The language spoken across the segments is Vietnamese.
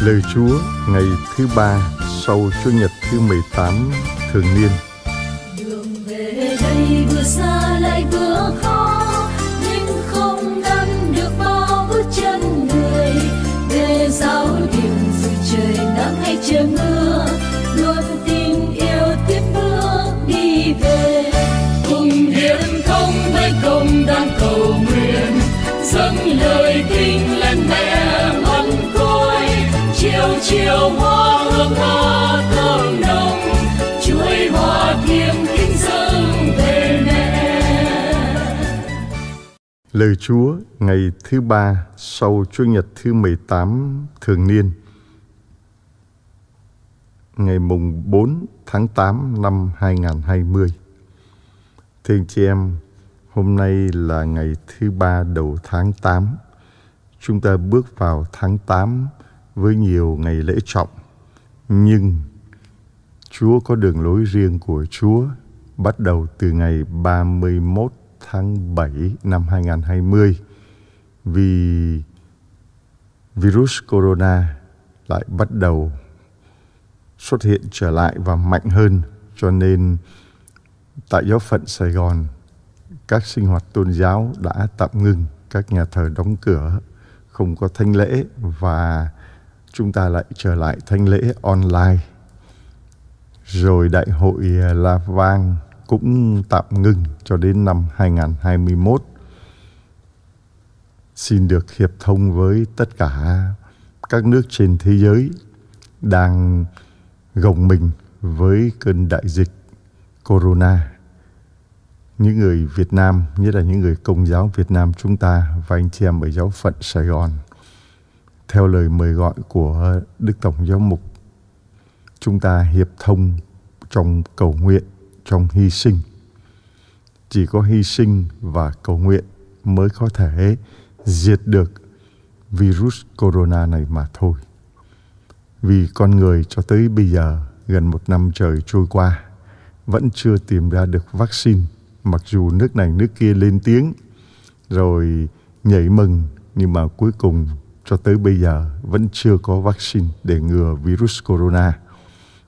Lời Chúa ngày thứ ba sau Chúa nhật thứ 18 thường niên. Đường về đây vừa xa chiều hoa hương hoa thơm nồng chuối hoa thiêng kính dâng về mẹ Lời Chúa ngày thứ ba sau Chúa Nhật thứ 18 thường niên ngày mùng 4 tháng 8 năm 2020. Thưa chị em, hôm nay là ngày thứ ba đầu tháng 8. Chúng ta bước vào tháng 8 với nhiều ngày lễ trọng nhưng Chúa có đường lối riêng của Chúa bắt đầu từ ngày 31 tháng 7 năm 2020 vì virus corona lại bắt đầu xuất hiện trở lại và mạnh hơn cho nên tại giáo phận Sài Gòn các sinh hoạt tôn giáo đã tạm ngừng các nhà thờ đóng cửa không có thanh lễ và chúng ta lại trở lại thanh lễ online rồi đại hội à, La Vang cũng tạm ngừng cho đến năm 2021. Xin được hiệp thông với tất cả các nước trên thế giới đang gồng mình với cơn đại dịch corona. Những người Việt Nam, nhất là những người công giáo Việt Nam chúng ta và anh chị em ở giáo phận Sài Gòn theo lời mời gọi của Đức Tổng giám Mục, chúng ta hiệp thông trong cầu nguyện, trong hy sinh. Chỉ có hy sinh và cầu nguyện mới có thể diệt được virus corona này mà thôi. Vì con người cho tới bây giờ, gần một năm trời trôi qua, vẫn chưa tìm ra được vaccine. Mặc dù nước này nước kia lên tiếng, rồi nhảy mừng, nhưng mà cuối cùng cho tới bây giờ vẫn chưa có vaccine để ngừa virus corona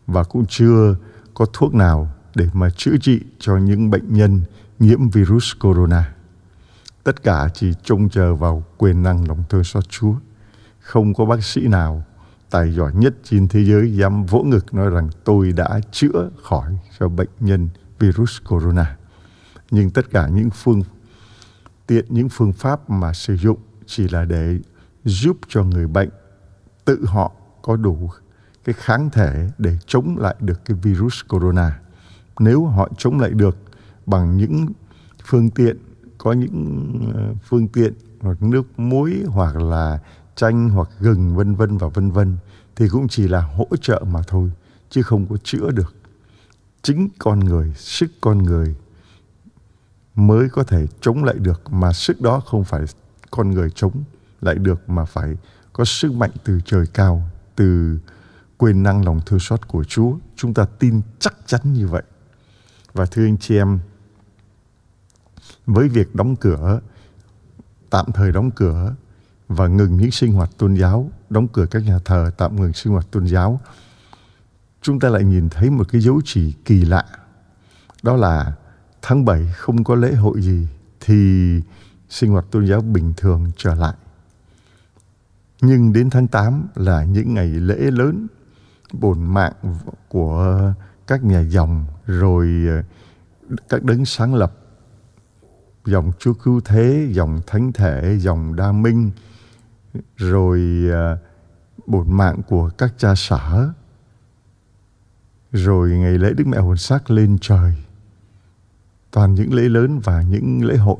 và cũng chưa có thuốc nào để mà chữa trị cho những bệnh nhân nhiễm virus corona. Tất cả chỉ trông chờ vào quyền năng lòng thương xót Chúa. Không có bác sĩ nào tài giỏi nhất trên thế giới dám vỗ ngực nói rằng tôi đã chữa khỏi cho bệnh nhân virus corona. Nhưng tất cả những phương tiện những phương pháp mà sử dụng chỉ là để giúp cho người bệnh tự họ có đủ cái kháng thể để chống lại được cái virus corona. Nếu họ chống lại được bằng những phương tiện có những ờ, phương tiện hoặc nước muối hoặc là chanh hoặc gừng vân vân và vân vân thì cũng chỉ là hỗ trợ mà thôi chứ không có chữa được. Chính con người, sức con người mới có thể chống lại được mà sức đó không phải con người chống lại được mà phải có sức mạnh từ trời cao, từ quyền năng lòng thương xót của Chúa. Chúng ta tin chắc chắn như vậy. Và thưa anh chị em, với việc đóng cửa, tạm thời đóng cửa và ngừng những sinh hoạt tôn giáo, đóng cửa các nhà thờ, tạm ngừng sinh hoạt tôn giáo, chúng ta lại nhìn thấy một cái dấu chỉ kỳ lạ. Đó là tháng 7 không có lễ hội gì thì sinh hoạt tôn giáo bình thường trở lại. Nhưng đến tháng 8 là những ngày lễ lớn, bổn mạng của các nhà dòng rồi ờ, các đấng sáng lập dòng Chúa Cứu Thế, dòng Thánh Thể, dòng Đa Minh, rồi ờ, bổn mạng của các cha sở, rồi ngày lễ Đức Mẹ Hồn Sắc lên trời. Toàn những lễ lớn và những lễ hội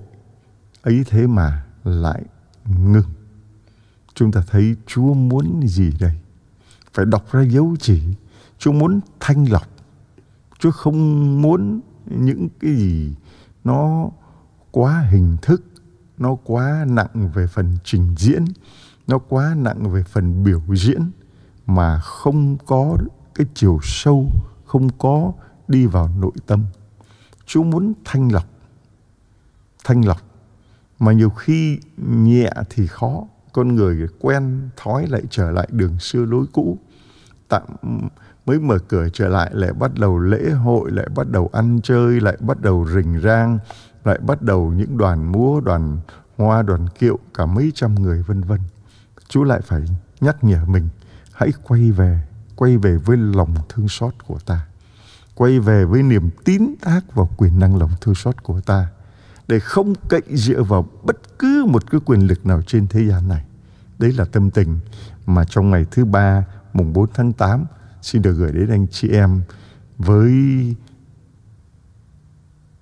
ấy thế mà lại ngừng chúng ta thấy Chúa muốn gì đây? Phải đọc ra dấu chỉ. Chúa muốn thanh lọc. Chúa không muốn những cái gì nó quá hình thức, nó quá nặng về phần trình diễn, nó quá nặng về phần biểu diễn mà không có cái chiều sâu, không có đi vào nội tâm. Chúa muốn thanh lọc. Thanh lọc mà nhiều khi nhẹ thì khó con người quen thói lại trở lại đường xưa lối cũ tạm mới mở cửa trở lại lại bắt đầu lễ hội lại bắt đầu ăn chơi lại bắt đầu rình rang lại bắt đầu những đoàn múa đoàn hoa đoàn kiệu cả mấy trăm người vân vân chú lại phải nhắc nhở mình hãy quay về quay về với lòng thương xót của ta quay về với niềm tín thác vào quyền năng lòng thương xót của ta để không cậy dựa vào bất cứ một cái quyền lực nào trên thế gian này Đấy là tâm tình mà trong ngày thứ ba mùng 4 tháng 8 xin được gửi đến anh chị em với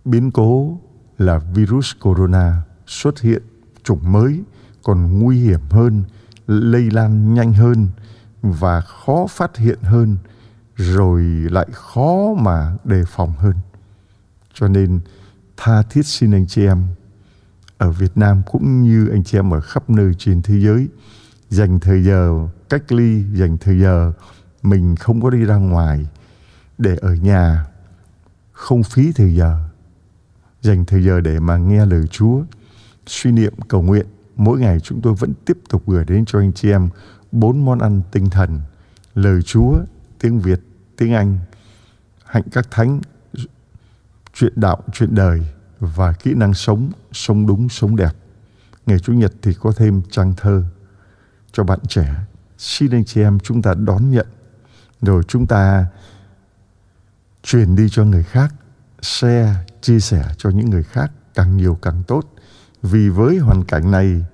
biến cố là virus corona xuất hiện chủng mới còn nguy hiểm hơn, lây lan nhanh hơn và khó phát hiện hơn rồi lại khó mà đề phòng hơn. Cho nên tha thiết xin anh chị em ở Việt Nam cũng như anh chị em ở khắp nơi trên thế giới dành thời giờ cách ly dành thời giờ mình không có đi ra ngoài để ở nhà không phí thời giờ dành thời giờ để mà nghe lời Chúa suy niệm cầu nguyện mỗi ngày chúng tôi vẫn tiếp tục gửi đến cho anh chị em bốn món ăn tinh thần lời Chúa tiếng Việt tiếng Anh hạnh các thánh chuyện đạo chuyện đời và kỹ năng sống, sống đúng, sống đẹp. Ngày Chủ nhật thì có thêm trang thơ cho bạn trẻ. Xin anh chị em chúng ta đón nhận, rồi chúng ta truyền đi cho người khác, share, chia sẻ cho những người khác càng nhiều càng tốt. Vì với hoàn cảnh này,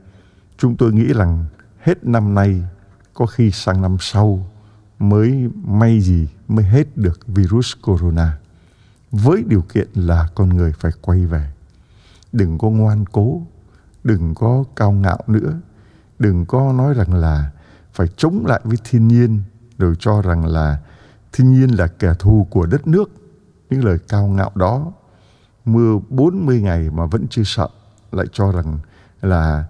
chúng tôi nghĩ rằng hết năm nay, có khi sang năm sau mới may gì mới hết được virus corona với điều kiện là con người phải quay về đừng có ngoan cố đừng có cao ngạo nữa đừng có nói rằng là phải chống lại với thiên nhiên rồi cho rằng là thiên nhiên là kẻ thù của đất nước những lời cao ngạo đó mưa 40 ngày mà vẫn chưa sợ lại cho rằng là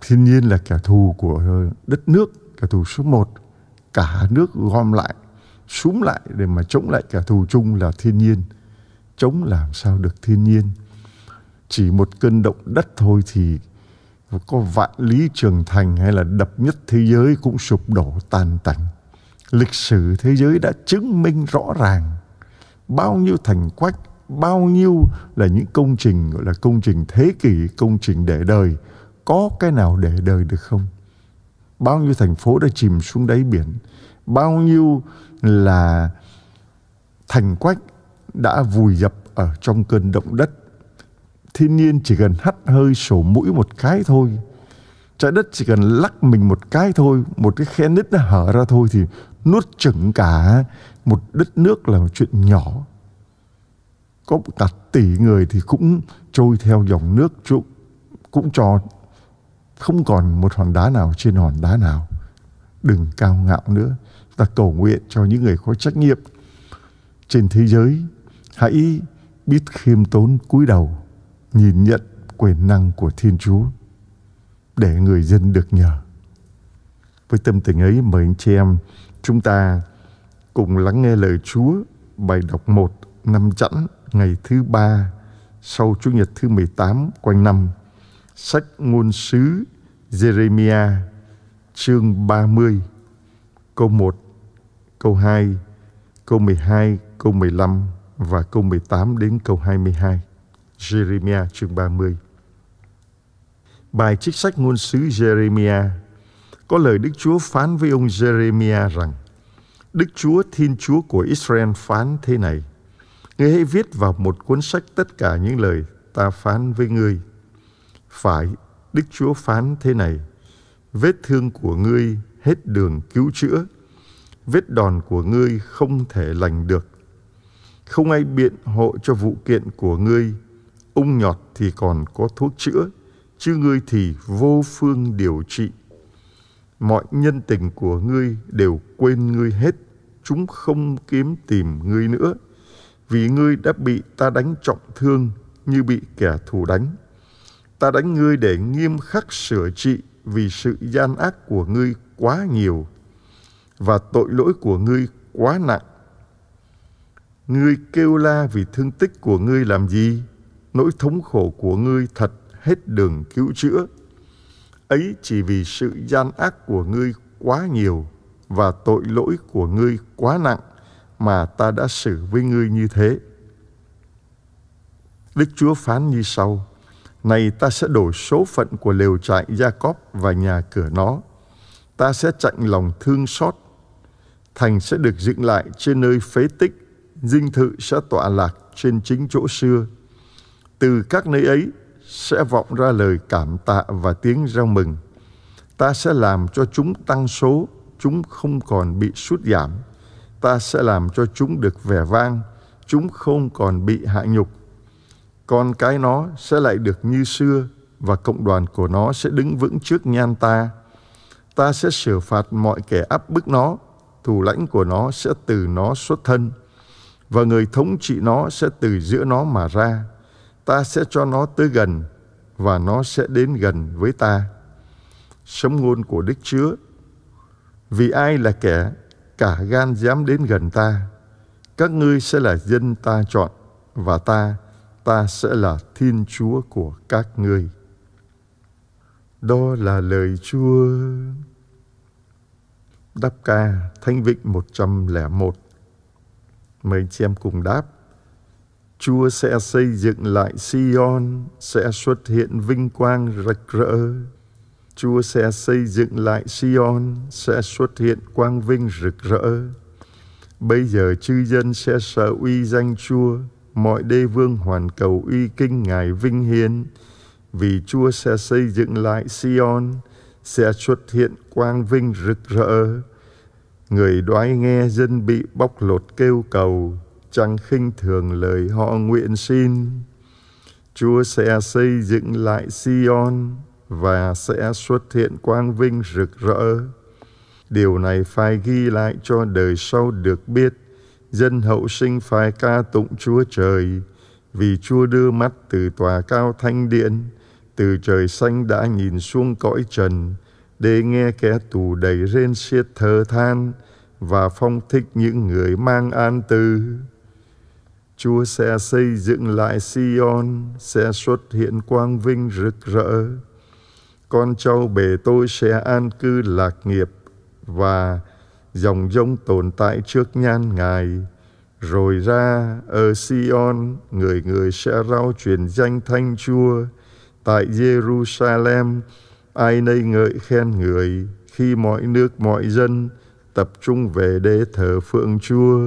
thiên nhiên là kẻ thù của đất nước kẻ thù số một cả nước gom lại súm lại để mà chống lại kẻ thù chung là thiên nhiên chống làm sao được thiên nhiên chỉ một cơn động đất thôi thì có vạn lý trường thành hay là đập nhất thế giới cũng sụp đổ tàn tành lịch sử thế giới đã chứng minh rõ ràng bao nhiêu thành quách bao nhiêu là những công trình gọi là công trình thế kỷ công trình để đời có cái nào để đời được không bao nhiêu thành phố đã chìm xuống đáy biển bao nhiêu là thành quách đã vùi dập ở trong cơn động đất. Thiên nhiên chỉ cần hắt hơi sổ mũi một cái thôi. Trái đất chỉ cần lắc mình một cái thôi, một cái khe nứt nó hở ra thôi thì nuốt chửng cả một đất nước là một chuyện nhỏ. Có cả tỷ người thì cũng trôi theo dòng nước trụ cũng cho không còn một hòn đá nào trên hòn đá nào. Đừng cao ngạo nữa. Ta cầu nguyện cho những người có trách nhiệm trên thế giới Hãy biết khiêm tốn cúi đầu, nhìn nhận quyền năng của Thiên Chúa để người dân được nhờ. Với tâm tình ấy mời anh chị em chúng ta cùng lắng nghe lời Chúa bài đọc một năm chẵn ngày thứ ba sau Chủ nhật thứ 18 quanh năm. Sách ngôn sứ Jeremiah chương 30 câu 1, câu 2, câu 12, câu 15 và câu 18 đến câu 22. Jeremiah chương 30. Bài trích sách ngôn sứ Jeremiah có lời Đức Chúa phán với ông Jeremiah rằng Đức Chúa Thiên Chúa của Israel phán thế này Ngươi hãy viết vào một cuốn sách tất cả những lời ta phán với ngươi Phải, Đức Chúa phán thế này Vết thương của ngươi hết đường cứu chữa Vết đòn của ngươi không thể lành được không ai biện hộ cho vụ kiện của ngươi, ung nhọt thì còn có thuốc chữa, chứ ngươi thì vô phương điều trị. Mọi nhân tình của ngươi đều quên ngươi hết, chúng không kiếm tìm ngươi nữa, vì ngươi đã bị ta đánh trọng thương như bị kẻ thù đánh. Ta đánh ngươi để nghiêm khắc sửa trị vì sự gian ác của ngươi quá nhiều và tội lỗi của ngươi quá nặng Ngươi kêu la vì thương tích của ngươi làm gì? Nỗi thống khổ của ngươi thật hết đường cứu chữa. Ấy chỉ vì sự gian ác của ngươi quá nhiều và tội lỗi của ngươi quá nặng mà ta đã xử với ngươi như thế. Đức Chúa phán như sau: Này ta sẽ đổi số phận của lều trại Jacob và nhà cửa nó. Ta sẽ chặn lòng thương xót. Thành sẽ được dựng lại trên nơi phế tích dinh thự sẽ tọa lạc trên chính chỗ xưa. Từ các nơi ấy sẽ vọng ra lời cảm tạ và tiếng reo mừng. Ta sẽ làm cho chúng tăng số, chúng không còn bị sút giảm. Ta sẽ làm cho chúng được vẻ vang, chúng không còn bị hạ nhục. Con cái nó sẽ lại được như xưa và cộng đoàn của nó sẽ đứng vững trước nhan ta. Ta sẽ sửa phạt mọi kẻ áp bức nó, thủ lãnh của nó sẽ từ nó xuất thân và người thống trị nó sẽ từ giữa nó mà ra. Ta sẽ cho nó tới gần và nó sẽ đến gần với ta. sống ngôn của Đức Chúa Vì ai là kẻ cả gan dám đến gần ta, các ngươi sẽ là dân ta chọn và ta, ta sẽ là Thiên Chúa của các ngươi. Đó là lời Chúa. Đáp ca Thánh Vịnh 101 Mời anh chị em cùng đáp. Chúa sẽ xây dựng lại Sion, sẽ xuất hiện vinh quang rực rỡ. Chúa sẽ xây dựng lại Sion, sẽ xuất hiện quang vinh rực rỡ. Bây giờ chư dân sẽ sợ uy danh Chúa, mọi đê vương hoàn cầu uy kinh Ngài vinh hiến, vì Chúa sẽ xây dựng lại Sion, sẽ xuất hiện quang vinh rực rỡ. Người đoái nghe dân bị bóc lột kêu cầu, chẳng khinh thường lời họ nguyện xin. Chúa sẽ xây dựng lại Sion và sẽ xuất hiện quang vinh rực rỡ. Điều này phải ghi lại cho đời sau được biết. Dân hậu sinh phải ca tụng Chúa Trời, vì Chúa đưa mắt từ tòa cao thanh điện, từ trời xanh đã nhìn xuống cõi trần, để nghe kẻ tù đầy rên xiết thở than và phong thích những người mang an tư. Chúa sẽ xây dựng lại Sion, sẽ xuất hiện quang vinh rực rỡ. Con cháu bể tôi sẽ an cư lạc nghiệp và dòng dông tồn tại trước nhan ngài. Rồi ra ở Sion, người người sẽ rao truyền danh thanh chúa tại Jerusalem, ai nấy ngợi khen người khi mọi nước mọi dân tập trung về để thờ phượng Chúa.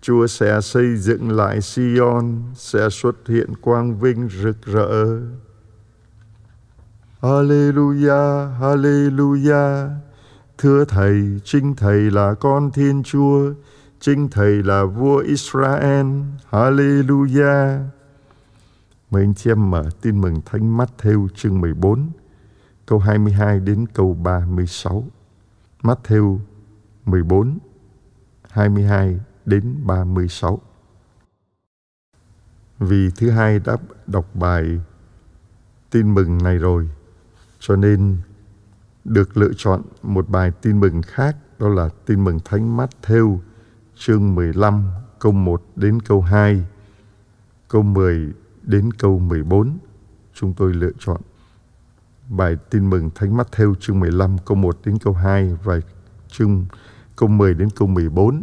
Chúa sẽ xây dựng lại Sion, sẽ xuất hiện quang vinh rực rỡ. Hallelujah, Hallelujah. Thưa Thầy, chính Thầy là con Thiên Chúa, chính Thầy là vua Israel. Hallelujah. Mời anh chị em mở tin mừng Thánh Mắt theo chương 14, câu 22 đến câu 36. Matthew 14 22 đến 36. Vì thứ hai đã đọc bài tin mừng này rồi, cho nên được lựa chọn một bài tin mừng khác đó là tin mừng Thánh Matthew chương 15 câu 1 đến câu 2, câu 10 đến câu 14 chúng tôi lựa chọn bài tin mừng Thánh Matthew chương 15 câu 1 đến câu 2 và chương câu 10 đến câu 14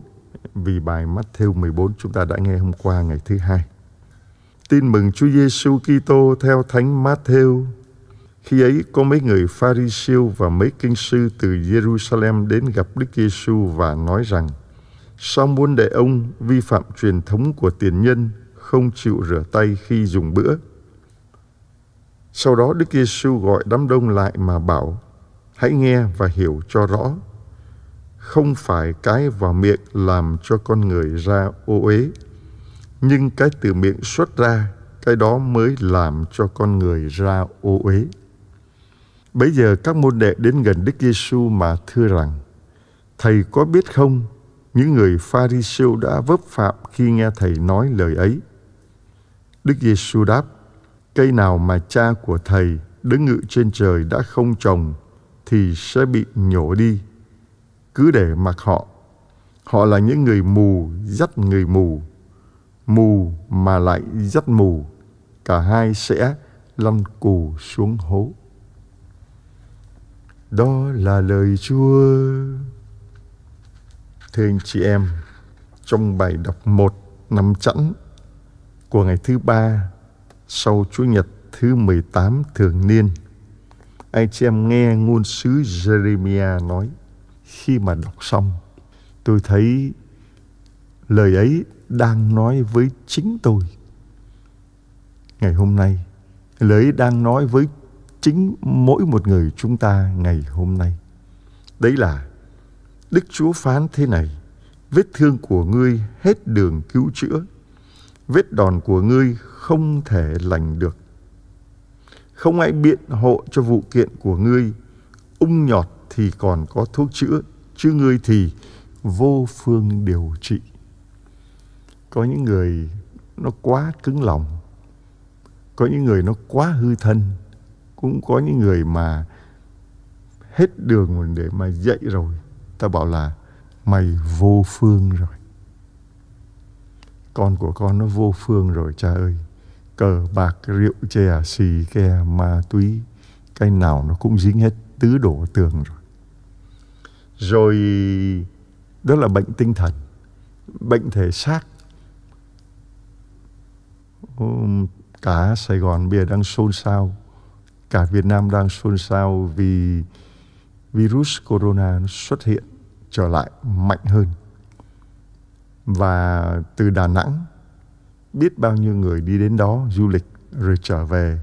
vì bài Matthew 14 chúng ta đã nghe hôm qua ngày thứ hai. Tin mừng Chúa Giêsu Kitô theo Thánh Matthew. Khi ấy có mấy người pharisêu và mấy kinh sư từ Jerusalem đến gặp Đức Giêsu và nói rằng: Sao muốn để ông vi phạm truyền thống của tiền nhân không chịu rửa tay khi dùng bữa? Sau đó Đức Giêsu gọi đám đông lại mà bảo: Hãy nghe và hiểu cho rõ. Không phải cái vào miệng làm cho con người ra ô uế, nhưng cái từ miệng xuất ra, cái đó mới làm cho con người ra ô uế. bây giờ các môn đệ đến gần Đức Giêsu mà thưa rằng: Thầy có biết không, những người pha ri đã vấp phạm khi nghe thầy nói lời ấy. Đức Giêsu đáp: Cây nào mà cha của thầy đứng ngự trên trời đã không trồng thì sẽ bị nhổ đi. Cứ để mặc họ. Họ là những người mù dắt người mù. Mù mà lại dắt mù. Cả hai sẽ lăn cù xuống hố. Đó là lời Chúa. Thưa anh chị em, trong bài đọc một năm chẵn của ngày thứ ba sau Chủ nhật thứ 18 thường niên. Anh chị em nghe ngôn sứ Jeremiah nói khi mà đọc xong, tôi thấy lời ấy đang nói với chính tôi. Ngày hôm nay, lời ấy đang nói với chính mỗi một người chúng ta ngày hôm nay. Đấy là Đức Chúa phán thế này, vết thương của ngươi hết đường cứu chữa vết đòn của ngươi không thể lành được. Không ai biện hộ cho vụ kiện của ngươi, ung nhọt thì còn có thuốc chữa, chứ ngươi thì vô phương điều trị. Có những người nó quá cứng lòng, có những người nó quá hư thân, cũng có những người mà hết đường để mà dậy rồi. Ta bảo là mày vô phương rồi con của con nó vô phương rồi cha ơi cờ bạc rượu chè à, xì ke ma túy cái nào nó cũng dính hết tứ đổ tường rồi rồi đó là bệnh tinh thần bệnh thể xác cả Sài Gòn bây giờ đang xôn xao cả Việt Nam đang xôn xao vì virus corona nó xuất hiện trở lại mạnh hơn và từ Đà Nẵng biết bao nhiêu người đi đến đó du lịch rồi trở về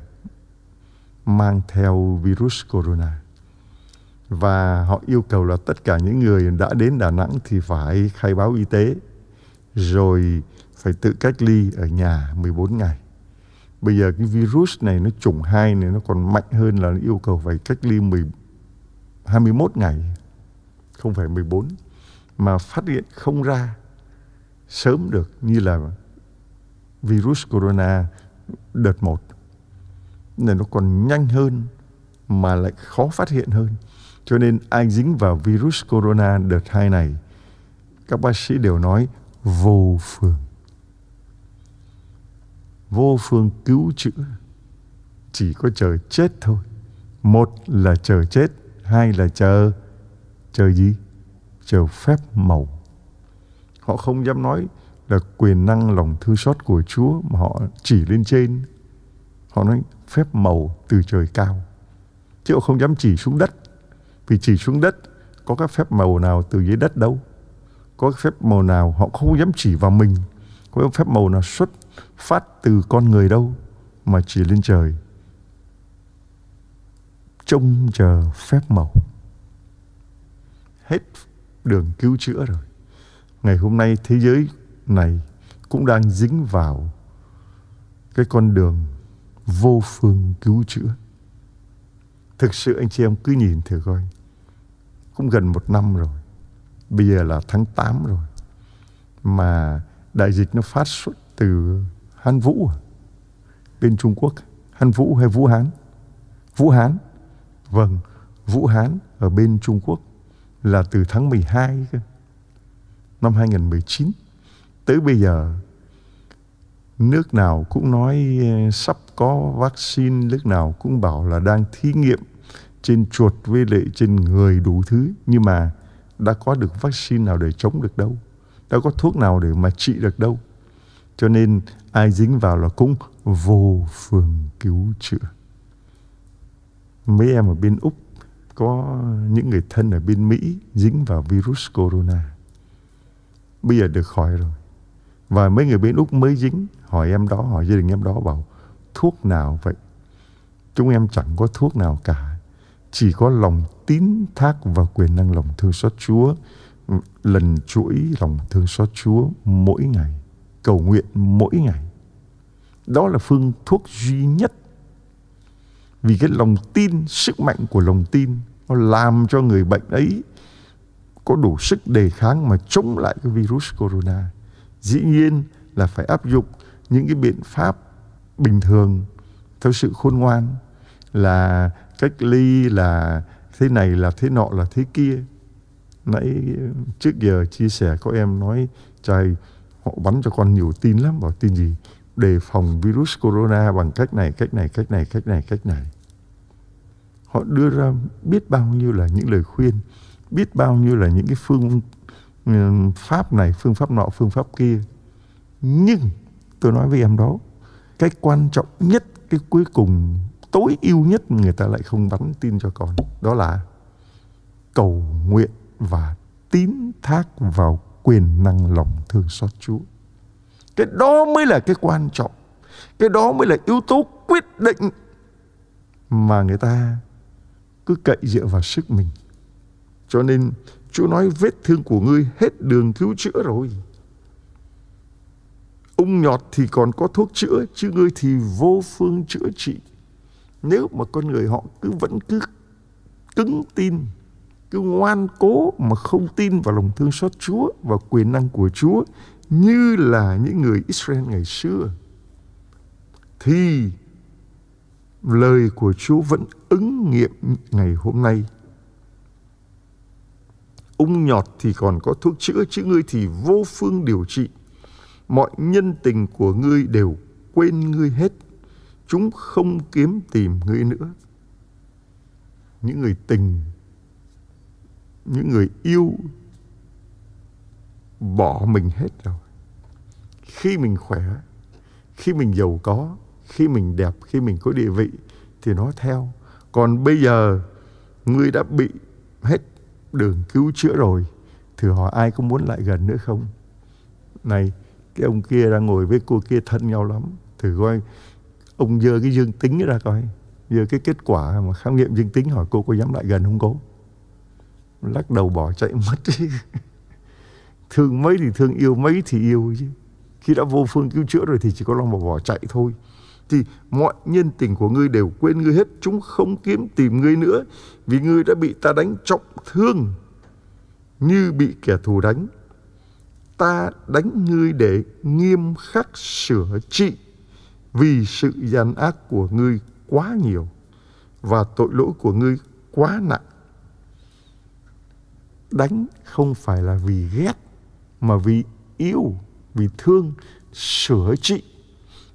mang theo virus corona. Và họ yêu cầu là tất cả những người đã đến Đà Nẵng thì phải khai báo y tế rồi phải tự cách ly ở nhà 14 ngày. Bây giờ cái virus này nó chủng hai này nó còn mạnh hơn là nó yêu cầu phải cách ly 10, 21 ngày, không phải 14 mà phát hiện không ra sớm được như là virus corona đợt 1 nên nó còn nhanh hơn mà lại khó phát hiện hơn. Cho nên ai dính vào virus corona đợt 2 này các bác sĩ đều nói vô phương. Vô phương cứu chữa chỉ có chờ chết thôi. Một là chờ chết, hai là chờ chờ gì? Chờ phép màu họ không dám nói là quyền năng lòng thương xót của Chúa mà họ chỉ lên trên. Họ nói phép màu từ trời cao. Chứ họ không dám chỉ xuống đất. Vì chỉ xuống đất có các phép màu nào từ dưới đất đâu. Có phép màu nào họ không dám chỉ vào mình. Có phép màu nào xuất phát từ con người đâu mà chỉ lên trời. Trông chờ phép màu. Hết đường cứu chữa rồi ngày hôm nay thế giới này cũng đang dính vào cái con đường vô phương cứu chữa. Thực sự anh chị em cứ nhìn thử coi. Cũng gần một năm rồi. Bây giờ là tháng 8 rồi. Mà đại dịch nó phát xuất từ Hán Vũ à? bên Trung Quốc. Hán Vũ hay Vũ Hán? Vũ Hán. Vâng, Vũ Hán ở bên Trung Quốc là từ tháng 12 cơ năm 2019 tới bây giờ nước nào cũng nói sắp có vaccine nước nào cũng bảo là đang thí nghiệm trên chuột với lệ trên người đủ thứ nhưng mà đã có được vaccine nào để chống được đâu đã có thuốc nào để mà trị được đâu cho nên ai dính vào là cũng vô phường cứu chữa mấy em ở bên úc có những người thân ở bên mỹ dính vào virus corona Bây giờ được khỏi rồi. Và mấy người bên Úc mới dính, hỏi em đó, hỏi gia đình em đó bảo, thuốc nào vậy? Chúng em chẳng có thuốc nào cả. Chỉ có lòng tín thác và quyền năng lòng thương xót Chúa. Lần chuỗi lòng thương xót Chúa mỗi ngày. Cầu nguyện mỗi ngày. Đó là phương thuốc duy nhất. Vì cái lòng tin, sức mạnh của lòng tin nó làm cho người bệnh ấy có đủ sức đề kháng mà chống lại cái virus corona. Dĩ nhiên là phải áp dụng những cái biện pháp bình thường theo sự khôn ngoan là cách ly là thế này là thế nọ là thế kia. Nãy trước giờ chia sẻ có em nói trời họ bắn cho con nhiều tin lắm bảo tin gì đề phòng virus corona bằng cách này cách này cách này cách này cách này họ đưa ra biết bao nhiêu là những lời khuyên biết bao nhiêu là những cái phương ừ, pháp này phương pháp nọ phương pháp kia nhưng tôi nói với em đó cái quan trọng nhất cái cuối cùng tối ưu nhất người ta lại không bắn tin cho con đó là cầu nguyện và tín thác vào quyền năng lòng thương xót Chúa. Cái đó mới là cái quan trọng. Cái đó mới là yếu tố quyết định mà người ta cứ cậy dựa vào sức mình. Cho nên Chúa nói vết thương của ngươi hết đường cứu chữa rồi. Ung nhọt thì còn có thuốc chữa, chứ ngươi thì vô phương chữa trị. Nếu mà con người họ cứ vẫn cứ cứng tin, cứ ngoan cố mà không tin vào lòng thương xót Chúa và quyền năng của Chúa như là những người Israel ngày xưa, thì lời của Chúa vẫn ứng nghiệm ngày hôm nay ung nhọt thì còn có thuốc chữa chứ ngươi thì vô phương điều trị mọi nhân tình của ngươi đều quên ngươi hết chúng không kiếm tìm ngươi nữa những người tình những người yêu bỏ mình hết rồi khi mình khỏe khi mình giàu có khi mình đẹp khi mình có địa vị thì nó theo còn bây giờ ngươi đã bị hết đường cứu chữa rồi thử hỏi ai có muốn lại gần nữa không này cái ông kia đang ngồi với cô kia thân nhau lắm thử coi ông dơ cái dương tính ra coi dơ cái kết quả mà khám nghiệm dương tính hỏi cô có dám lại gần không cô lắc đầu bỏ chạy mất thương mấy thì thương yêu mấy thì yêu chứ khi đã vô phương cứu chữa rồi thì chỉ có lòng mà bỏ chạy thôi thì mọi nhân tình của ngươi đều quên ngươi hết chúng không kiếm tìm ngươi nữa vì ngươi đã bị ta đánh trọng thương như bị kẻ thù đánh ta đánh ngươi để nghiêm khắc sửa trị vì sự gian ác của ngươi quá nhiều và tội lỗi của ngươi quá nặng đánh không phải là vì ghét mà vì yêu vì thương sửa trị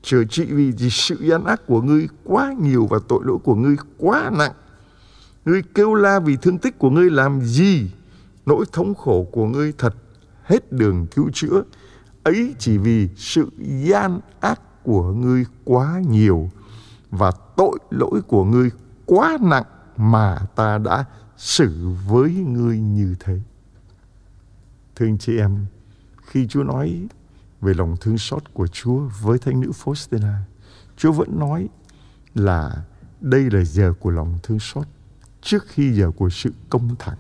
Chờ trị vì gì sự gian ác của ngươi quá nhiều và tội lỗi của ngươi quá nặng. Ngươi kêu la vì thương tích của ngươi làm gì? Nỗi thống khổ của ngươi thật hết đường cứu chữa. Ấy chỉ vì sự gian ác của ngươi quá nhiều và tội lỗi của ngươi quá nặng mà ta đã xử với ngươi như thế. Thưa anh chị em, khi Chúa nói về lòng thương xót của Chúa với thánh nữ Faustina. Chúa vẫn nói là đây là giờ của lòng thương xót trước khi giờ của sự công thẳng.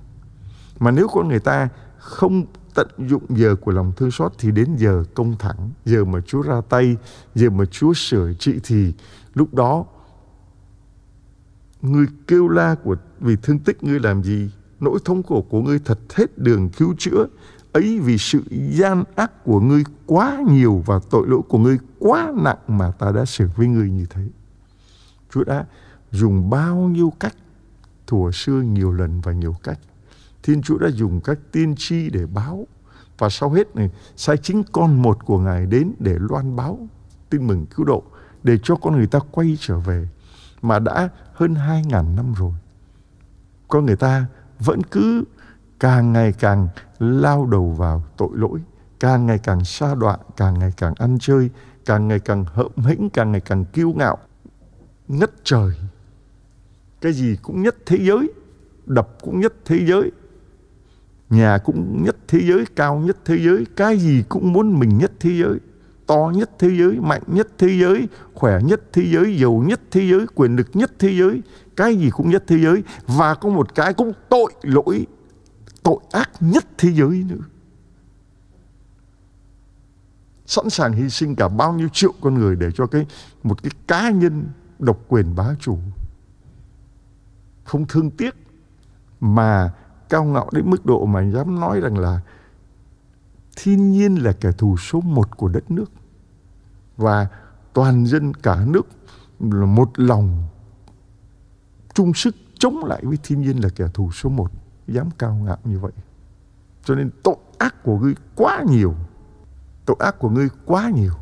Mà nếu con người ta không tận dụng giờ của lòng thương xót thì đến giờ công thẳng, giờ mà Chúa ra tay, giờ mà Chúa sửa trị thì lúc đó người kêu la của vì thương tích ngươi làm gì, nỗi thống khổ của ngươi thật hết đường cứu chữa, ấy vì sự gian ác của ngươi quá nhiều và tội lỗi của ngươi quá nặng mà ta đã xử với ngươi như thế. Chúa đã dùng bao nhiêu cách thủa xưa nhiều lần và nhiều cách. Thiên Chúa đã dùng các tiên tri để báo và sau hết này sai chính con một của Ngài đến để loan báo tin mừng cứu độ để cho con người ta quay trở về mà đã hơn 2.000 năm rồi. Con người ta vẫn cứ càng ngày càng lao đầu vào tội lỗi, càng ngày càng xa đọa, càng ngày càng ăn chơi, càng ngày càng hợm hĩnh, càng ngày càng kiêu ngạo, ngất trời. Cái gì cũng nhất thế giới, đập cũng nhất thế giới, nhà cũng nhất thế giới, cao nhất thế giới, cái gì cũng muốn mình nhất thế giới to nhất thế giới, mạnh nhất thế giới, khỏe nhất thế giới, giàu nhất thế giới, quyền lực nhất thế giới, cái gì cũng nhất thế giới và có một cái cũng tội lỗi tội ác nhất thế giới nữa sẵn sàng hy sinh cả bao nhiêu triệu con người để cho cái một cái cá nhân độc quyền bá chủ không thương tiếc mà cao ngạo đến mức độ mà dám nói rằng là thiên nhiên là kẻ thù số một của đất nước và toàn dân cả nước là một lòng chung sức chống lại với thiên nhiên là kẻ thù số một dám cao ngạo như vậy cho nên tội ác của ngươi quá nhiều tội ác của ngươi quá nhiều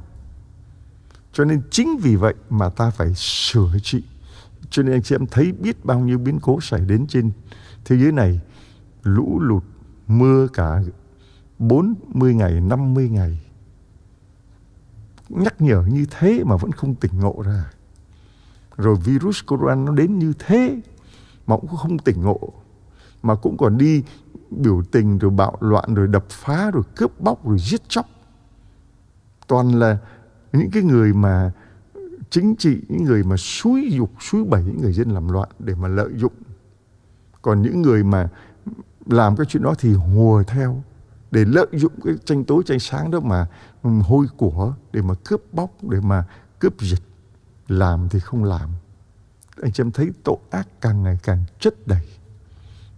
cho nên chính vì vậy mà ta phải sửa trị cho nên anh chị em thấy biết bao nhiêu biến cố xảy đến trên thế giới này lũ lụt mưa cả 40 ngày 50 ngày nhắc nhở như thế mà vẫn không tỉnh ngộ ra rồi virus corona nó đến như thế mà cũng không tỉnh ngộ mà cũng còn đi biểu tình rồi bạo loạn rồi đập phá rồi cướp bóc rồi giết chóc toàn là những cái người mà chính trị những người mà xúi dục xúi bẩy những người dân làm loạn để mà lợi dụng còn những người mà làm cái chuyện đó thì hùa theo để lợi dụng cái tranh tối tranh sáng đó mà hôi của để mà cướp bóc để mà cướp giật làm thì không làm anh chị em thấy tội ác càng ngày càng chất đầy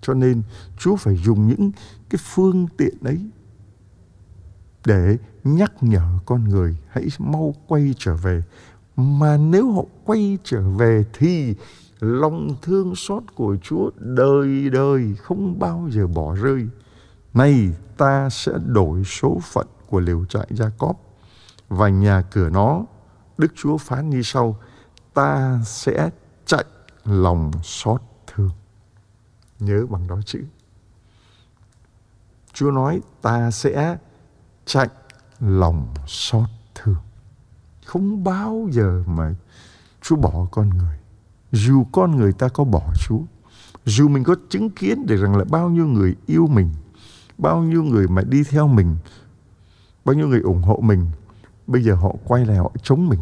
cho nên Chúa phải dùng những cái phương tiện ấy để nhắc nhở con người hãy mau quay trở về. Mà nếu họ quay trở về thì lòng thương xót của Chúa đời đời không bao giờ bỏ rơi. Nay ta sẽ đổi số phận của liều trại Jacob và nhà cửa nó. Đức Chúa phán như sau, ta sẽ chạy lòng xót nhớ bằng đó chữ. Chúa nói ta sẽ chạy lòng xót thương. Không bao giờ mà Chúa bỏ con người. Dù con người ta có bỏ Chúa, dù mình có chứng kiến để rằng là bao nhiêu người yêu mình, bao nhiêu người mà đi theo mình, bao nhiêu người ủng hộ mình, bây giờ họ quay lại họ chống mình,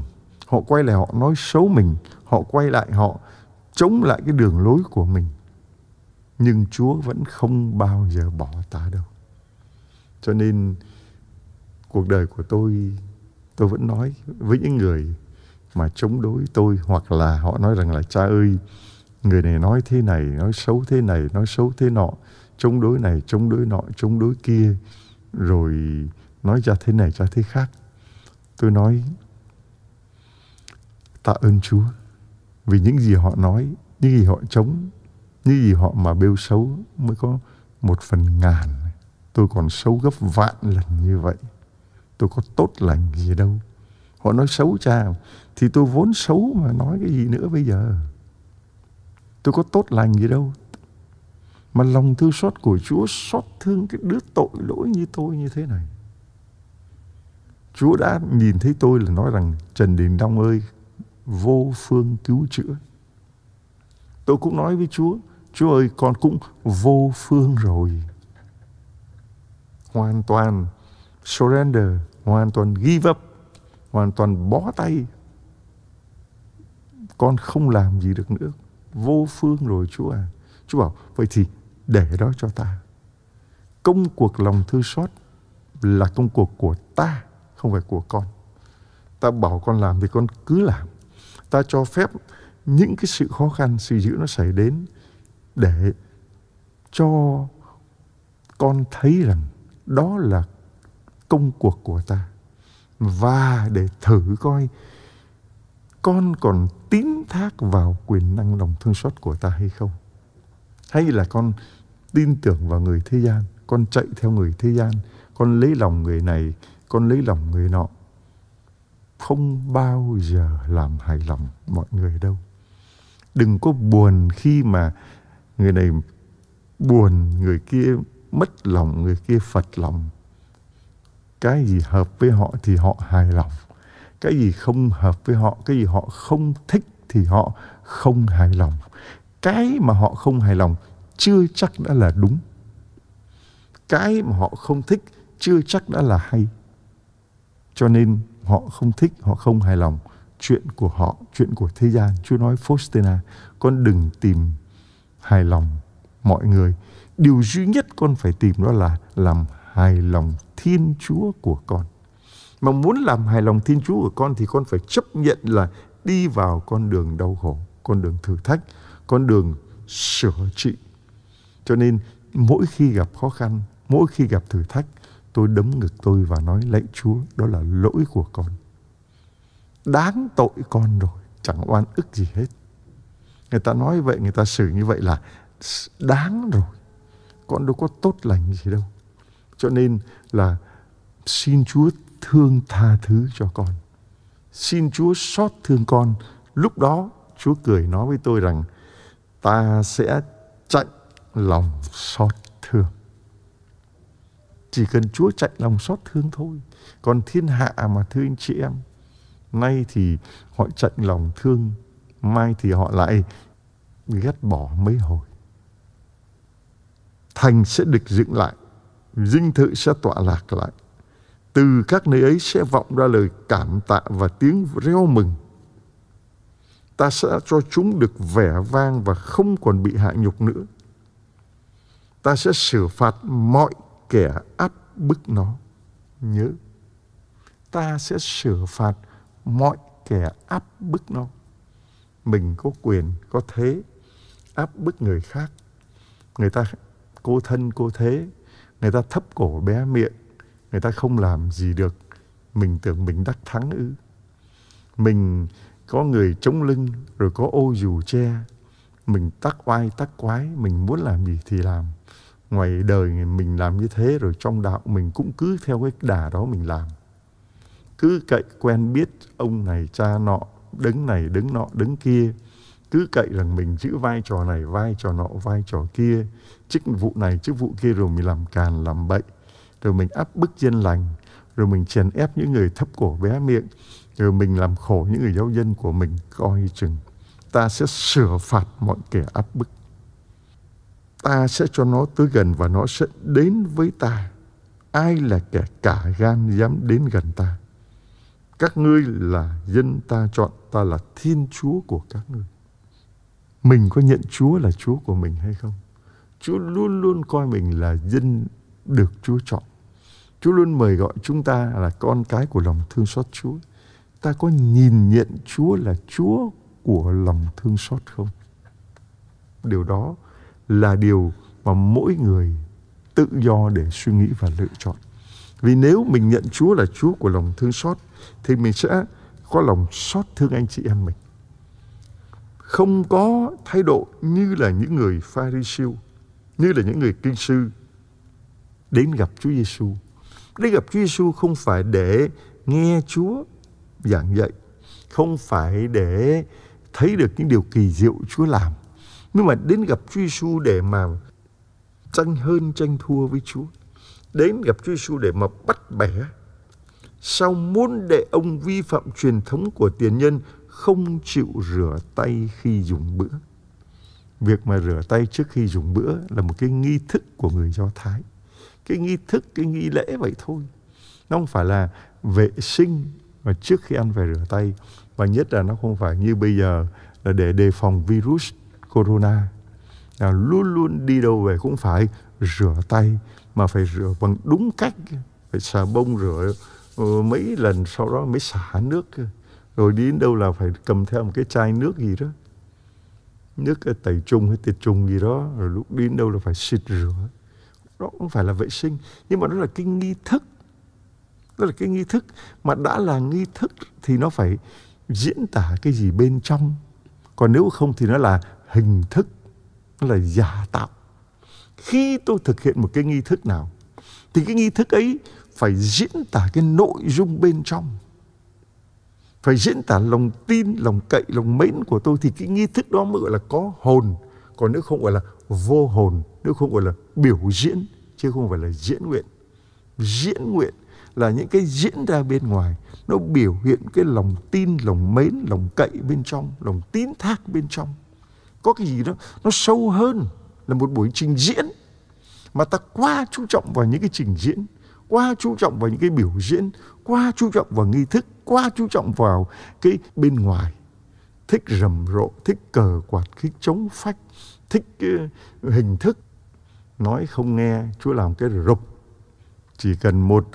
họ quay lại họ nói xấu mình, họ quay lại họ chống lại cái đường lối của mình nhưng Chúa vẫn không bao giờ bỏ ta đâu. Cho nên cuộc đời của tôi tôi vẫn nói với những người mà chống đối tôi hoặc là họ nói rằng là cha ơi người này nói thế này nói xấu thế này nói xấu thế nọ chống đối này chống đối nọ chống đối kia rồi nói ra thế này ra thế khác tôi nói tạ ơn chúa vì những gì họ nói những gì họ chống như gì họ mà bêu xấu mới có một phần ngàn. Tôi còn xấu gấp vạn lần như vậy. Tôi có tốt lành gì đâu. Họ nói xấu cha Thì tôi vốn xấu mà nói cái gì nữa bây giờ Tôi có tốt lành gì đâu Mà lòng thương xót của Chúa xót thương cái đứa tội lỗi như tôi như thế này Chúa đã nhìn thấy tôi là nói rằng Trần Đình Long ơi Vô phương cứu chữa Tôi cũng nói với Chúa Chúa ơi con cũng vô phương rồi Hoàn toàn surrender Hoàn toàn give up Hoàn toàn bó tay Con không làm gì được nữa Vô phương rồi Chúa à Chúa bảo vậy thì để đó cho ta Công cuộc lòng thư xót Là công cuộc của ta Không phải của con Ta bảo con làm thì con cứ làm Ta cho phép những cái sự khó khăn, sự dữ nó xảy đến để cho con thấy rằng đó là công cuộc của ta và để thử coi con còn tín thác vào quyền năng lòng thương xót của ta hay không hay là con tin tưởng vào người thế gian con chạy theo người thế gian con lấy lòng người này con lấy lòng người nọ không bao giờ làm hài lòng mọi người đâu đừng có buồn khi mà người này buồn người kia mất lòng người kia phật lòng cái gì hợp với họ thì họ hài lòng cái gì không hợp với họ cái gì họ không thích thì họ không hài lòng cái mà họ không hài lòng chưa chắc đã là đúng cái mà họ không thích chưa chắc đã là hay cho nên họ không thích họ không hài lòng chuyện của họ chuyện của thế gian chúa nói phostena con đừng tìm hài lòng mọi người điều duy nhất con phải tìm đó là làm hài lòng thiên chúa của con mà muốn làm hài lòng thiên chúa của con thì con phải chấp nhận là đi vào con đường đau khổ con đường thử thách con đường sửa trị cho nên mỗi khi gặp khó khăn mỗi khi gặp thử thách tôi đấm ngực tôi và nói lạy chúa đó là lỗi của con đáng tội con rồi chẳng oan ức gì hết người ta nói vậy người ta xử như vậy là đáng rồi con đâu có tốt lành gì đâu cho nên là xin chúa thương tha thứ cho con xin chúa xót thương con lúc đó chúa cười nói với tôi rằng ta sẽ chạy lòng xót thương chỉ cần chúa chạy lòng xót thương thôi còn thiên hạ mà thưa anh chị em nay thì họ chạy lòng thương mai thì họ lại ghét bỏ mấy hồi. Thành sẽ địch dựng lại, dinh thự sẽ tọa lạc lại. Từ các nơi ấy sẽ vọng ra lời cảm tạ và tiếng reo mừng. Ta sẽ cho chúng được vẻ vang và không còn bị hạ nhục nữa. Ta sẽ xử phạt mọi kẻ áp bức nó. Nhớ, ta sẽ xử phạt mọi kẻ áp bức nó mình có quyền có thế áp bức người khác người ta cô thân cô thế người ta thấp cổ bé miệng người ta không làm gì được mình tưởng mình đắc thắng ư mình có người chống lưng rồi có ô dù che mình tắc oai tắc quái mình muốn làm gì thì làm ngoài đời mình làm như thế rồi trong đạo mình cũng cứ theo cái đà đó mình làm cứ cậy quen biết ông này cha nọ đứng này, đứng nọ, đứng kia. Cứ cậy rằng mình giữ vai trò này, vai trò nọ, vai trò kia. Chức vụ này, chức vụ kia rồi mình làm càn, làm bậy. Rồi mình áp bức dân lành. Rồi mình chèn ép những người thấp cổ bé miệng. Rồi mình làm khổ những người giáo dân của mình. Coi chừng. Ta sẽ sửa phạt mọi kẻ áp bức. Ta sẽ cho nó tới gần và nó sẽ đến với ta ai là kẻ cả gan dám đến gần ta các ngươi là dân ta chọn, ta là Thiên Chúa của các ngươi. Mình có nhận Chúa là Chúa của mình hay không? Chúa luôn luôn coi mình là dân được Chúa chọn. Chúa luôn mời gọi chúng ta là con cái của lòng thương xót Chúa. Ta có nhìn nhận Chúa là Chúa của lòng thương xót không? Điều đó là điều mà mỗi người tự do để suy nghĩ và lựa chọn. Vì nếu mình nhận Chúa là Chúa của lòng thương xót thì mình sẽ có lòng xót thương anh chị em mình. Không có thái độ như là những người pha ri siêu, như là những người kinh sư đến gặp Chúa Giêsu. Đến gặp Chúa Giêsu không phải để nghe Chúa giảng dạy, không phải để thấy được những điều kỳ diệu Chúa làm, nhưng mà đến gặp Chúa Giêsu để mà tranh hơn tranh thua với Chúa đến gặp Chúa Giêsu để mà bắt bẻ sau muốn để ông vi phạm truyền thống của tiền nhân không chịu rửa tay khi dùng bữa. Việc mà rửa tay trước khi dùng bữa là một cái nghi thức của người Do Thái. Cái nghi thức, cái nghi lễ vậy thôi. Nó không phải là vệ sinh mà trước khi ăn phải rửa tay. Và nhất là nó không phải như bây giờ là để đề phòng virus corona. Là luôn luôn đi đâu về cũng phải rửa tay mà phải rửa bằng đúng cách phải xà bông rửa ờ, mấy lần sau đó mới xả nước rồi đi đến đâu là phải cầm theo một cái chai nước gì đó nước tẩy trùng hay tiệt trùng gì đó rồi lúc đi đến đâu là phải xịt rửa đó cũng phải là vệ sinh nhưng mà đó là cái nghi thức đó là cái nghi thức mà đã là nghi thức thì nó phải diễn tả cái gì bên trong còn nếu không thì nó là hình thức nó là giả tạo khi tôi thực hiện một cái nghi thức nào thì cái nghi thức ấy phải diễn tả cái nội dung bên trong phải diễn tả lòng tin lòng cậy lòng mến của tôi thì cái nghi thức đó mới gọi là có hồn còn nếu không gọi là vô hồn nếu không gọi là biểu diễn chứ không phải là diễn nguyện diễn nguyện là những cái diễn ra bên ngoài nó biểu hiện cái lòng tin lòng mến lòng cậy bên trong lòng tín thác bên trong có cái gì đó nó sâu hơn là một buổi trình diễn mà ta quá chú trọng vào những cái trình diễn quá chú trọng vào những cái biểu diễn quá chú trọng vào nghi thức quá chú trọng vào cái bên ngoài thích rầm rộ thích cờ quạt thích chống phách thích ờ, hình thức nói không nghe chúa làm cái rục chỉ cần một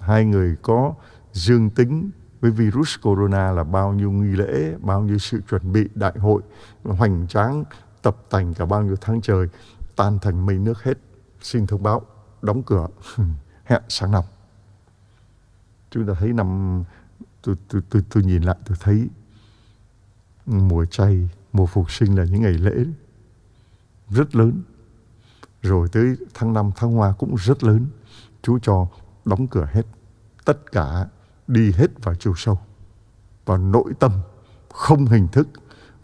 hai người có dương tính với virus corona là bao nhiêu nghi lễ bao nhiêu sự chuẩn bị đại hội hoành tráng tập tành cả bao nhiêu tháng trời tan thành mây nước hết xin thông báo đóng cửa hẹn sáng năm chúng ta thấy năm tôi tôi tôi, tôi nhìn lại tôi thấy mùa chay mùa phục sinh là những ngày lễ rất lớn rồi tới tháng năm tháng hoa cũng rất lớn chú cho đóng cửa hết tất cả đi hết vào chiều sâu và nội tâm không hình thức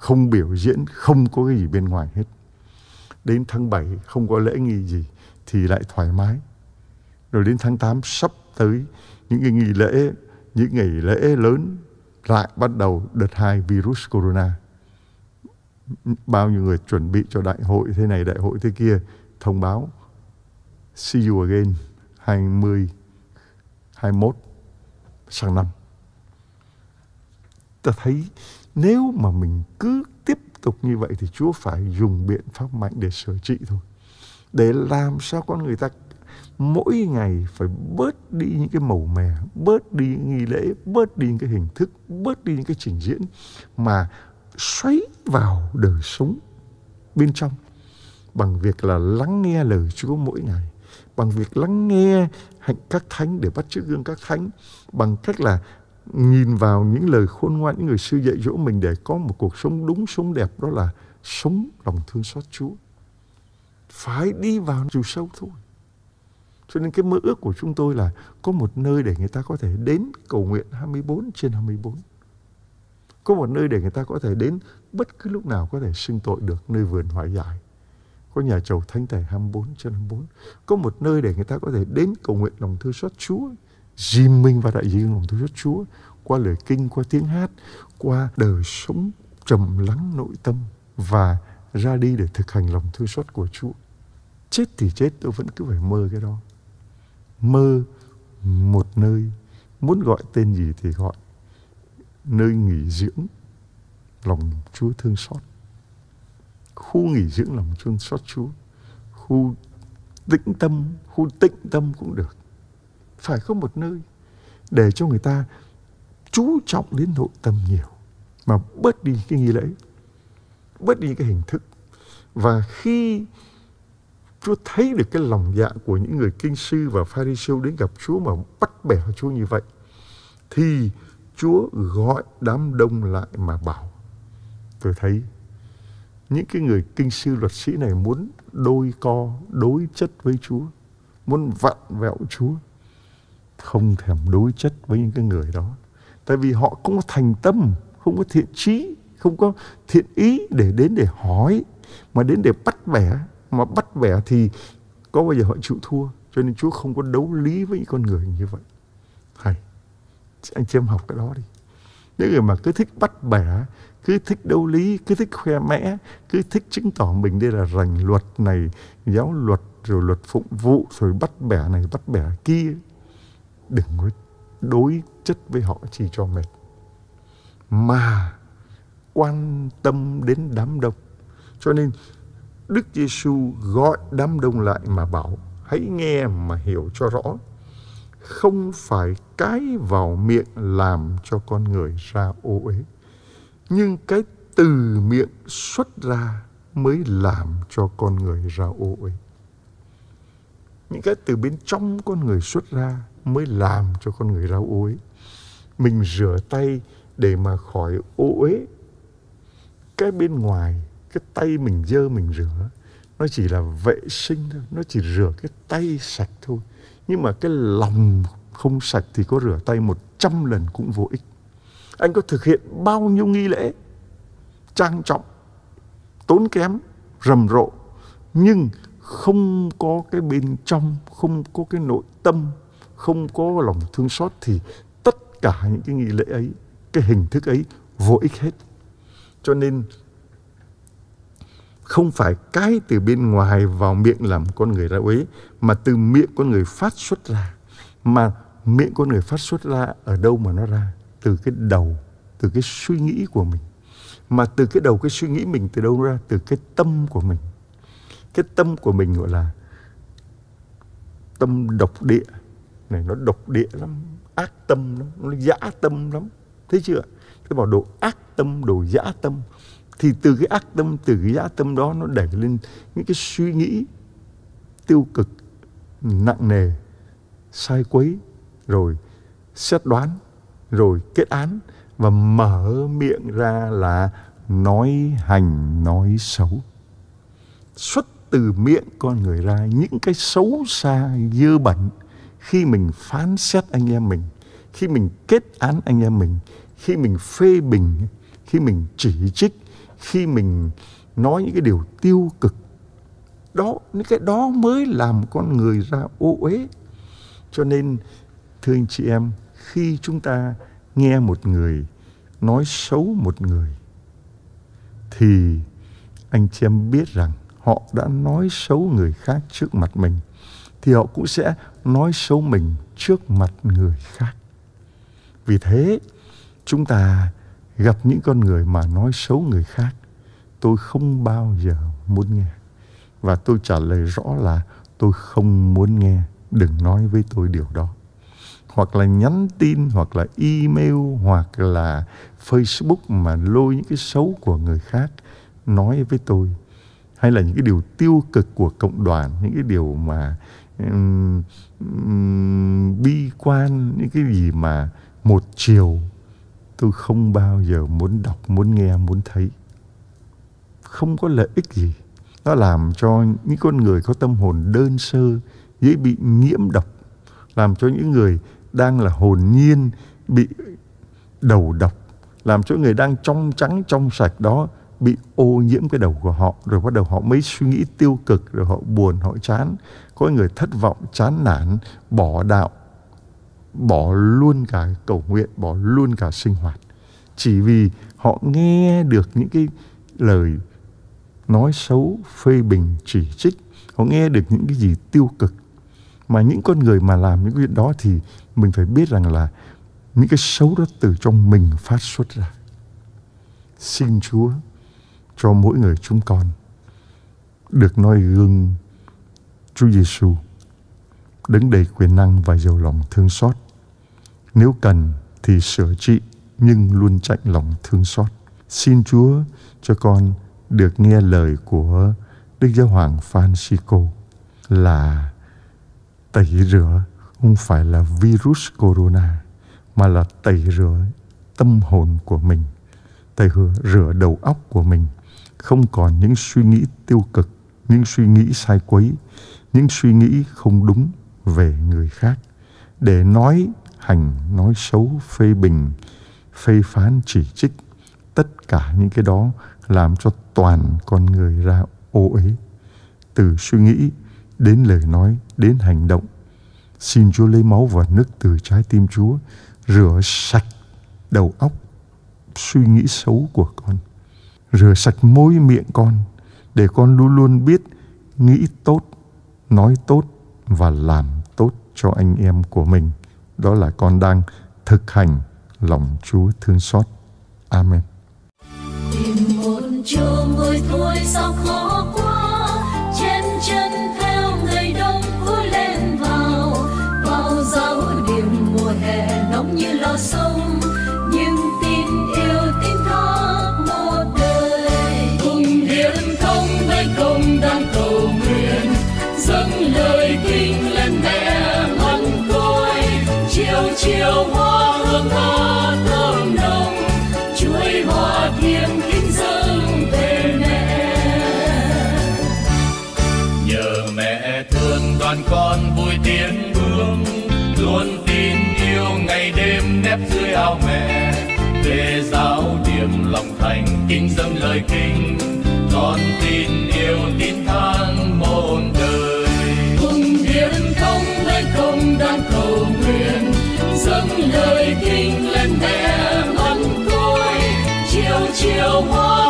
không biểu diễn, không có cái gì bên ngoài hết. Đến tháng 7 không có lễ nghi gì thì lại thoải mái. Rồi đến tháng 8 sắp tới những cái nghi lễ, những ngày lễ lớn lại bắt đầu đợt hai virus corona. Bao nhiêu người chuẩn bị cho đại hội thế này, đại hội thế kia, thông báo see you again 20 21 sang năm. Ta thấy nếu mà mình cứ tiếp tục như vậy thì Chúa phải dùng biện pháp mạnh để sửa trị thôi. Để làm sao con người ta mỗi ngày phải bớt đi những cái màu mè, bớt đi những nghi lễ, bớt đi những cái hình thức, bớt đi những cái trình diễn mà xoáy vào đời sống bên trong bằng việc là lắng nghe lời Chúa mỗi ngày, bằng việc lắng nghe hạnh các thánh để bắt chước gương các thánh, bằng cách là nhìn vào những lời khôn ngoan những người sư dạy dỗ mình để có một cuộc sống đúng sống đẹp đó là sống lòng thương xót Chúa phải đi vào chiều sâu thôi cho nên cái mơ ước của chúng tôi là có một nơi để người ta có thể đến cầu nguyện 24 trên 24. Có một nơi để người ta có thể đến bất cứ lúc nào có thể xưng tội được nơi vườn hoại giải. Có nhà chầu thánh thể 24 trên 24. Có một nơi để người ta có thể đến cầu nguyện lòng thương xót Chúa diêm mình và đại dương lòng thương Đức Chúa qua lời kinh, qua tiếng hát, qua đời sống trầm lắng nội tâm và ra đi để thực hành lòng thương xót của Chúa. Chết thì chết tôi vẫn cứ phải mơ cái đó. Mơ một nơi, muốn gọi tên gì thì gọi. Nơi nghỉ dưỡng lòng Chúa thương xót. Khu nghỉ dưỡng lòng thương xót Chúa. Khu tĩnh tâm, khu tịnh tâm cũng được phải có một nơi để cho người ta chú trọng đến nội tâm nhiều mà bớt đi cái nghi lễ bớt đi cái hình thức và khi Chúa thấy được cái lòng dạ của những người kinh sư và pha ri đến gặp Chúa mà bắt bẻ Chúa như vậy thì Chúa gọi đám đông lại mà bảo tôi thấy những cái người kinh sư luật sĩ này muốn đôi co đối chất với Chúa muốn vặn vẹo Chúa không thèm đối chất với những cái người đó tại vì họ không có thành tâm không có thiện trí không có thiện ý để đến để hỏi mà đến để bắt bẻ mà bắt bẻ thì có bao giờ họ chịu thua cho nên Chúa không có đấu lý với những con người như vậy Thầy, anh chị em học cái đó đi những người mà cứ thích bắt bẻ cứ thích đấu lý cứ thích khoe mẽ cứ thích chứng tỏ mình đây là rành luật này giáo luật rồi luật phụng vụ rồi bắt bẻ này bắt bẻ kia đừng có đối chất với họ chỉ cho mệt mà quan tâm đến đám đông cho nên Đức Giêsu gọi đám đông lại mà bảo hãy nghe mà hiểu cho rõ không phải cái vào miệng làm cho con người ra ô uế nhưng cái từ miệng xuất ra mới làm cho con người ra ô uế những cái từ bên trong con người xuất ra mới làm cho con người rau ối mình rửa tay để mà khỏi ô uế cái bên ngoài cái tay mình dơ mình rửa nó chỉ là vệ sinh thôi nó chỉ rửa cái tay sạch thôi nhưng mà cái lòng không sạch thì có rửa tay một trăm lần cũng vô ích anh có thực hiện bao nhiêu nghi lễ trang trọng tốn kém rầm rộ nhưng không có cái bên trong không có cái nội tâm không có lòng thương xót thì tất cả những cái nghi lễ ấy, cái hình thức ấy vô ích hết. Cho nên không phải cái từ bên ngoài vào miệng làm con người ra uế mà từ miệng con người phát xuất ra mà miệng con người phát xuất ra ở đâu mà nó ra từ cái đầu từ cái suy nghĩ của mình mà từ cái đầu cái suy nghĩ mình từ đâu ra từ cái tâm của mình cái tâm của mình gọi là tâm độc địa này nó độc địa lắm ác tâm lắm nó dã tâm lắm thấy chưa cái bảo đồ ác tâm đồ dã tâm thì từ cái ác tâm từ cái dã tâm đó nó đẩy lên những cái suy nghĩ tiêu cực nặng nề sai quấy rồi xét đoán rồi kết án và mở miệng ra là nói hành nói xấu xuất từ miệng con người ra những cái xấu xa dơ bẩn khi mình phán xét anh em mình khi mình kết án anh em mình khi mình phê bình khi mình chỉ trích khi mình nói những cái điều tiêu cực đó những cái đó mới làm con người ra ô uế cho nên thưa anh chị em khi chúng ta nghe một người nói xấu một người thì anh chị em biết rằng họ đã nói xấu người khác trước mặt mình thì họ cũng sẽ nói xấu mình trước mặt người khác vì thế chúng ta gặp những con người mà nói xấu người khác tôi không bao giờ muốn nghe và tôi trả lời rõ là tôi không muốn nghe đừng nói với tôi điều đó hoặc là nhắn tin hoặc là email hoặc là facebook mà lôi những cái xấu của người khác nói với tôi hay là những cái điều tiêu cực của cộng đoàn những cái điều mà um, bi quan những cái gì mà một chiều tôi không bao giờ muốn đọc muốn nghe muốn thấy không có lợi ích gì nó làm cho những con người có tâm hồn đơn sơ dễ bị nhiễm độc làm cho những người đang là hồn nhiên bị đầu độc làm cho người đang trong trắng trong sạch đó bị ô nhiễm cái đầu của họ rồi bắt đầu họ mới suy nghĩ tiêu cực rồi họ buồn họ chán có người thất vọng chán nản bỏ đạo bỏ luôn cả cầu nguyện bỏ luôn cả sinh hoạt chỉ vì họ nghe được những cái lời nói xấu phê bình chỉ trích họ nghe được những cái gì tiêu cực mà những con người mà làm những việc đó thì mình phải biết rằng là những cái xấu đó từ trong mình phát xuất ra xin chúa cho mỗi người chúng con được noi gương Chúa Giêsu đứng đầy quyền năng và giàu lòng thương xót. Nếu cần thì sửa trị nhưng luôn chạy lòng thương xót. Xin Chúa cho con được nghe lời của Đức Giáo Hoàng Francisco là tẩy rửa không phải là virus corona mà là tẩy rửa tâm hồn của mình, tẩy rửa đầu óc của mình không còn những suy nghĩ tiêu cực, những suy nghĩ sai quấy, những suy nghĩ không đúng về người khác để nói hành nói xấu phê bình phê phán chỉ trích tất cả những cái đó làm cho toàn con người ra ô uế từ suy nghĩ đến lời nói đến hành động xin chúa lấy máu và nước từ trái tim chúa rửa sạch đầu óc suy nghĩ xấu của con rửa sạch môi miệng con để con luôn luôn biết nghĩ tốt, nói tốt và làm tốt cho anh em của mình. Đó là con đang thực hành lòng Chúa thương xót. Amen. Tìm một chỗ ngồi thôi sao không nơi giáo điểm lòng thành kính dâng lời kinh con tin yêu tin thang môn đời cung hiến công lấy công đang cầu nguyện dâng lời kinh lên mẹ mắn côi chiều chiều hoa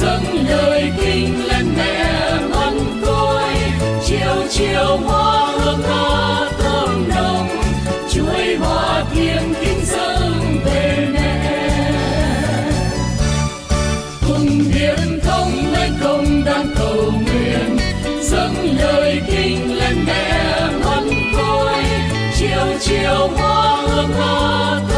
dâng lời kinh lên mẹ mân côi chiều chiều hoa hương hoa thơm nồng chuối hoa thiên kinh dâng về mẹ cùng điện thông lên công đang cầu nguyện dâng lời kinh lên mẹ mân côi chiều chiều hoa hương hoa